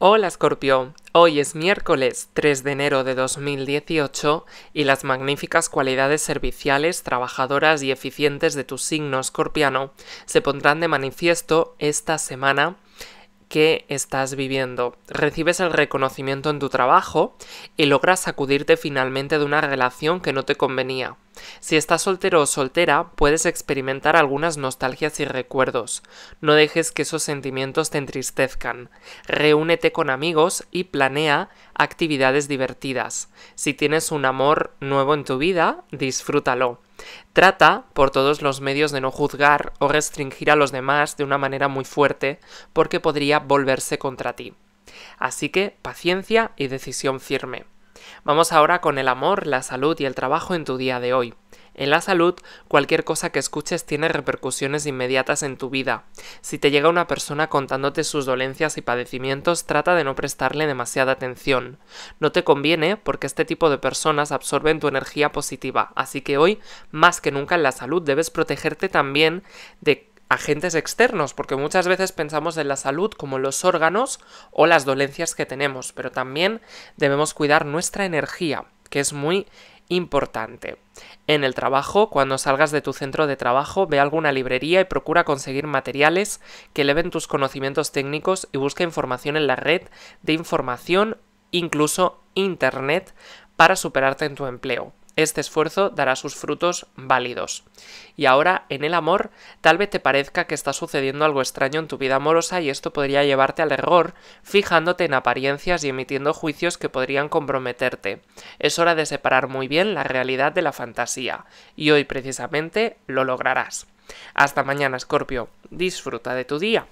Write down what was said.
Hola Scorpio, hoy es miércoles 3 de enero de 2018 y las magníficas cualidades serviciales, trabajadoras y eficientes de tu signo escorpiano se pondrán de manifiesto esta semana que estás viviendo. Recibes el reconocimiento en tu trabajo y logras sacudirte finalmente de una relación que no te convenía. Si estás soltero o soltera, puedes experimentar algunas nostalgias y recuerdos. No dejes que esos sentimientos te entristezcan. Reúnete con amigos y planea actividades divertidas. Si tienes un amor nuevo en tu vida, disfrútalo. Trata, por todos los medios, de no juzgar o restringir a los demás de una manera muy fuerte, porque podría volverse contra ti. Así que paciencia y decisión firme. Vamos ahora con el amor, la salud y el trabajo en tu día de hoy. En la salud, cualquier cosa que escuches tiene repercusiones inmediatas en tu vida. Si te llega una persona contándote sus dolencias y padecimientos, trata de no prestarle demasiada atención. No te conviene porque este tipo de personas absorben tu energía positiva, así que hoy, más que nunca en la salud, debes protegerte también de agentes externos, porque muchas veces pensamos en la salud como los órganos o las dolencias que tenemos, pero también debemos cuidar nuestra energía, que es muy importante. En el trabajo, cuando salgas de tu centro de trabajo, ve alguna librería y procura conseguir materiales que eleven tus conocimientos técnicos y busca información en la red de información, incluso Internet, para superarte en tu empleo este esfuerzo dará sus frutos válidos. Y ahora, en el amor, tal vez te parezca que está sucediendo algo extraño en tu vida amorosa y esto podría llevarte al error, fijándote en apariencias y emitiendo juicios que podrían comprometerte. Es hora de separar muy bien la realidad de la fantasía, y hoy precisamente lo lograrás. Hasta mañana, Scorpio. Disfruta de tu día.